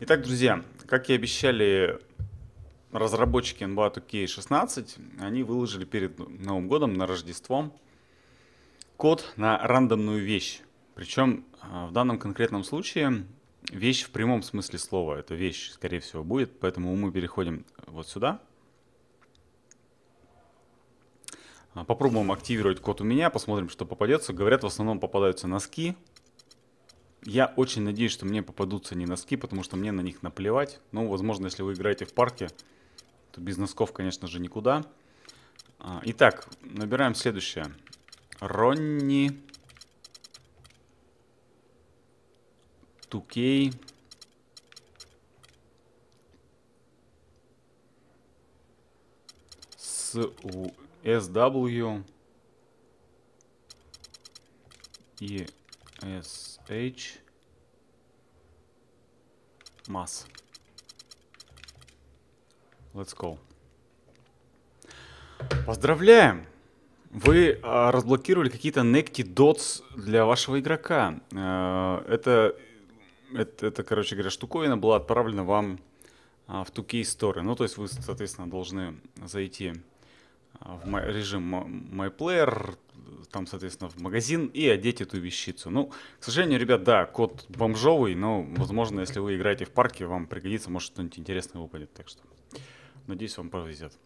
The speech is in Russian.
Итак, друзья, как и обещали разработчики NBA 2K16, они выложили перед Новым годом, на Рождество, код на рандомную вещь. Причем а, в данном конкретном случае вещь в прямом смысле слова. Это вещь, скорее всего, будет, поэтому мы переходим вот сюда. А, попробуем активировать код у меня, посмотрим, что попадется. Говорят, в основном попадаются носки, я очень надеюсь, что мне попадутся не носки, потому что мне на них наплевать. Ну, возможно, если вы играете в парке, то без носков, конечно же, никуда. А, итак, набираем следующее. Ронни. Тукей. SW и SH mass. Let's go. Поздравляем! Вы а, разблокировали какие-то некти Dots для вашего игрока. А, это, это, это, короче говоря, штуковина была отправлена вам а, в 2K Store. Ну, то есть вы, соответственно, должны зайти в режим My Player, там, соответственно, в магазин и одеть эту вещицу. Ну, к сожалению, ребят, да, код бомжовый, но, возможно, если вы играете в парке, вам пригодится, может, что-нибудь интересное выпадет. Так что, надеюсь, вам повезет.